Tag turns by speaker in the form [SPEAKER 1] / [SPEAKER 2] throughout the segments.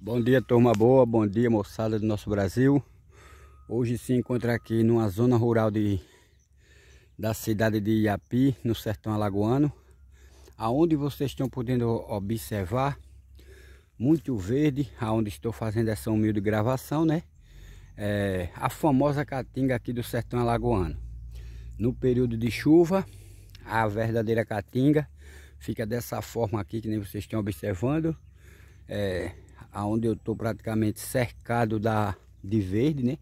[SPEAKER 1] Bom dia turma boa, bom dia moçada do nosso Brasil Hoje se encontra aqui numa zona rural de, da cidade de Iapi, no sertão alagoano aonde vocês estão podendo observar muito verde, aonde estou fazendo essa humilde gravação né é, A famosa caatinga aqui do sertão alagoano No período de chuva, a verdadeira caatinga fica dessa forma aqui que nem vocês estão observando é, aonde eu estou praticamente cercado da, de verde, né?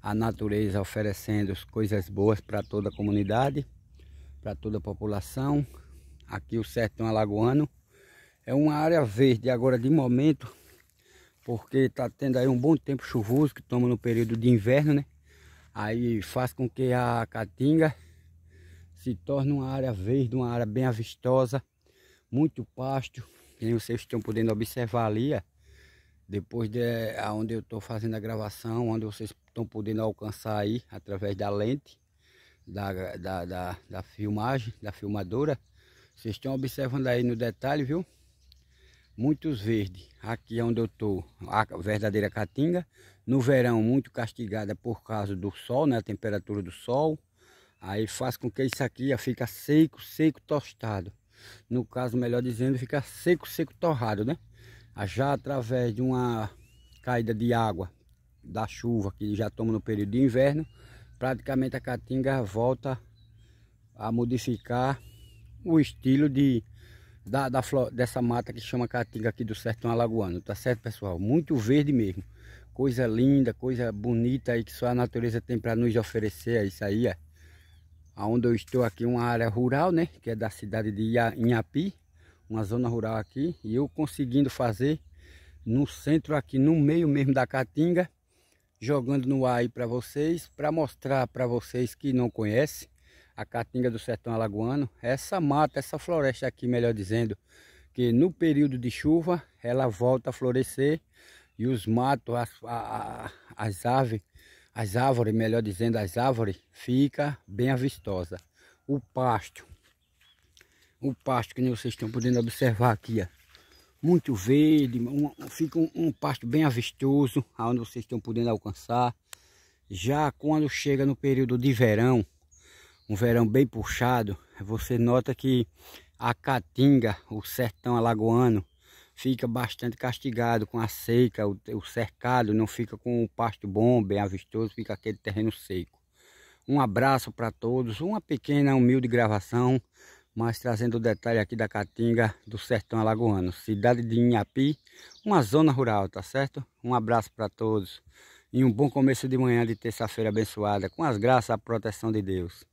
[SPEAKER 1] A natureza oferecendo coisas boas para toda a comunidade, para toda a população. Aqui o sertão alagoano é uma área verde agora de momento, porque está tendo aí um bom tempo chuvoso que estamos no período de inverno, né? Aí faz com que a caatinga se torne uma área verde, uma área bem avistosa, muito pasto, que vocês estão podendo observar ali, ó depois de eh, onde eu estou fazendo a gravação, onde vocês estão podendo alcançar aí através da lente da, da, da, da filmagem, da filmadora. Vocês estão observando aí no detalhe, viu? Muitos verdes. Aqui é onde eu estou, a verdadeira caatinga. No verão, muito castigada por causa do sol, né? A temperatura do sol. Aí faz com que isso aqui fica seco, seco, tostado. No caso, melhor dizendo, fica seco, seco, torrado, né? já através de uma caída de água da chuva que já toma no período de inverno, praticamente a caatinga volta a modificar o estilo de, da, da dessa mata que chama caatinga aqui do sertão alagoano, tá certo pessoal? Muito verde mesmo, coisa linda, coisa bonita aí que só a natureza tem para nos oferecer, é isso aí, é. Onde eu estou aqui, uma área rural, né, que é da cidade de Inhapi, uma zona rural aqui, e eu conseguindo fazer no centro aqui, no meio mesmo da Caatinga, jogando no ar aí para vocês, para mostrar para vocês que não conhecem a Caatinga do Sertão Alagoano, essa mata, essa floresta aqui, melhor dizendo, que no período de chuva ela volta a florescer e os matos, as, as aves, as árvores, melhor dizendo, as árvores, fica bem avistosa. O pasto, o pasto, que nem vocês estão podendo observar aqui, ó. Muito verde, um, fica um, um pasto bem avistoso, aonde vocês estão podendo alcançar. Já quando chega no período de verão, um verão bem puxado, você nota que a caatinga, o sertão alagoano, fica bastante castigado com a seca, o, o cercado, não fica com o pasto bom, bem avistoso, fica aquele terreno seco. Um abraço para todos, uma pequena humilde gravação mas trazendo o detalhe aqui da Caatinga do Sertão Alagoano, cidade de Inhapi, uma zona rural, tá certo? Um abraço para todos e um bom começo de manhã de terça-feira abençoada, com as graças e a proteção de Deus.